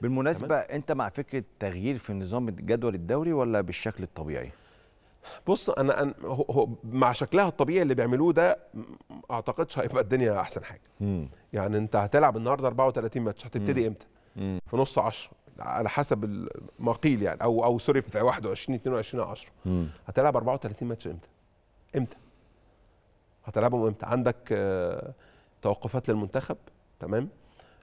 بالمناسبه تمام. انت مع فكره تغيير في نظام الجدول الدوري ولا بالشكل الطبيعي بص انا, أنا هو مع شكلها الطبيعي اللي بيعملوه ده اعتقدش هيبقى الدنيا احسن حاجه مم. يعني انت هتلعب النهارده 34 ماتش هتبتدي امتى في نص 10 على حسب ما قيل يعني او او سوري في 21 22 10 هتلعب 34 ماتش امتى امتى هتلعبهم امتى عندك آه، توقفات للمنتخب تمام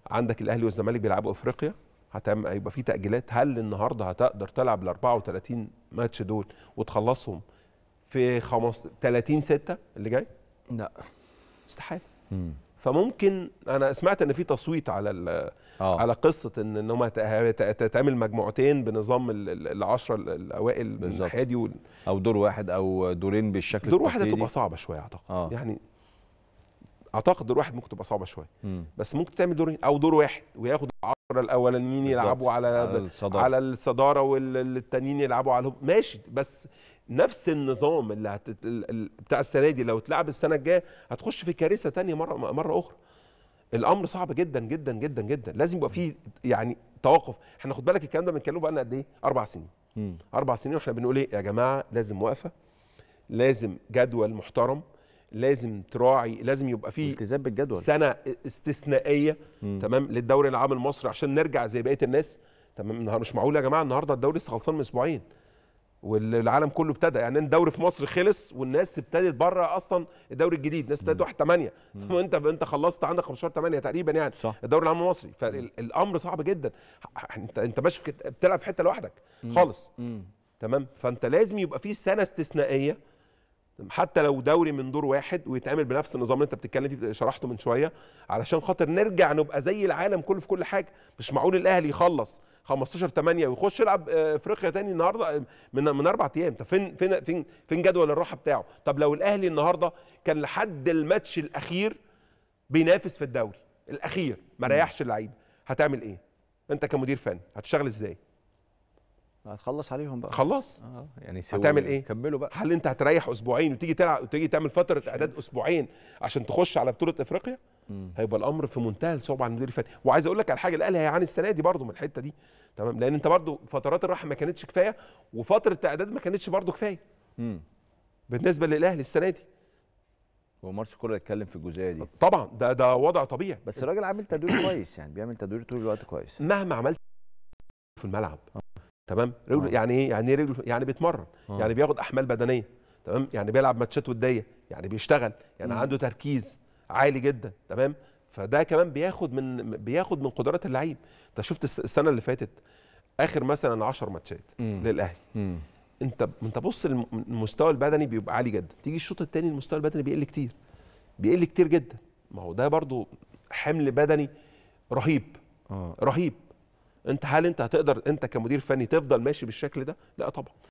عندك الاهلي والزمالك بيلعبوا افريقيا هتعمل هيبقى في تاجيلات هل النهارده هتقدر تلعب ال 34 ماتش دول وتخلصهم في 15 30 6 اللي جاي؟ لا استحاله فممكن انا سمعت ان في تصويت على آه. على قصه ان ان هم تتعمل مجموعتين بنظام 10 الاوائل الحادي وال... او دور واحد او دورين بالشكل دور واحد هتبقى صعبه شويه اعتقد آه. يعني اعتقد دور واحد ممكن تبقى صعبه شويه بس ممكن تعمل دورين او دور واحد وياخد الاولانيين يلعبوا على على الصداره, على الصدارة والتانيين يلعبوا على ماشي بس نفس النظام اللي هت... بتاع السنه دي لو اتلعب السنه الجايه هتخش في كارثه تانية مره مره اخرى الامر صعب جدا جدا جدا جدا لازم يبقى فيه يعني توقف احنا خد بالك الكلام ده بنتكلم بقى لنا قد ايه اربع سنين م. اربع سنين واحنا بنقول ايه يا جماعه لازم وقفه لازم جدول محترم لازم تراعي لازم يبقى في التزام بالجدول سنه استثنائيه مم. تمام للدوري العام المصري عشان نرجع زي بقيه الناس تمام مش معقول يا جماعه النهارده الدوري لسه خلصان من اسبوعين والعالم كله ابتدى يعني الدوري في مصر خلص والناس ابتدت بره اصلا الدوري الجديد الناس ابتدت 1 8 وانت انت خلصت عندك 15 8 تقريبا يعني صح. الدوري العام المصري فالامر صعب جدا انت انت ماشي بتلعب في حته لوحدك خالص مم. تمام فانت لازم يبقى في سنه استثنائيه حتى لو دوري من دور واحد ويتعمل بنفس النظام اللي انت بتتكلم فيه شرحته من شويه علشان خاطر نرجع نبقى زي العالم كله في كل حاجه مش معقول الاهلي يخلص 15 8 ويخش يلعب آه، افريقيا تاني النهارده آه، من من اربع ايام طب فين فين فين فين جدول الراحه بتاعه طب لو الاهلي النهارده كان لحد الماتش الاخير بينافس في الدوري الاخير ما ريحش اللعيبه هتعمل ايه انت كمدير فني هتشتغل ازاي هتخلص عليهم بقى خلاص آه. يعني هتعمل ايه كملوا بقى هل انت هتريح اسبوعين وتيجي تلعب وتيجي تعمل فتره اعداد اسبوعين عشان تخش على بطوله افريقيا مم. هيبقى الامر في منتهى الصعوبه على المدير الفني وعايز اقول لك على حاجه الاهلي هيعاني السنه دي برضه من الحته دي تمام لان انت برضه فترات الراحه ما كانتش كفايه وفتره الاعداد ما كانتش برضه كفايه مم. بالنسبه للاهلي السنه دي هو مارس كولر اتكلم في الجزئيه دي طبعا ده ده وضع طبيعي بس الراجل عامل تدوير كويس يعني بيعمل تدوير طول الوقت كويس مهما عملت في الملعب تمام رجله آه. يعني ايه يعني ايه رجله يعني بيتمرن أوه. يعني بياخد احمال بدنيه تمام يعني بيلعب ماتشات وديه يعني بيشتغل يعني مم. عنده تركيز عالي جدا تمام فده كمان بياخد من بياخد من قدرات اللعيب انت شفت السنه اللي فاتت اخر مثلا 10 ماتشات للاهلي انت انت بص المستوى البدني بيبقى عالي جدا تيجي الشوط الثاني المستوى البدني بيقل كتير بيقل كتير جدا ما هو ده برضو حمل بدني رهيب آه. رهيب انت هل انت هتقدر انت كمدير فني تفضل ماشي بالشكل ده لا طبعا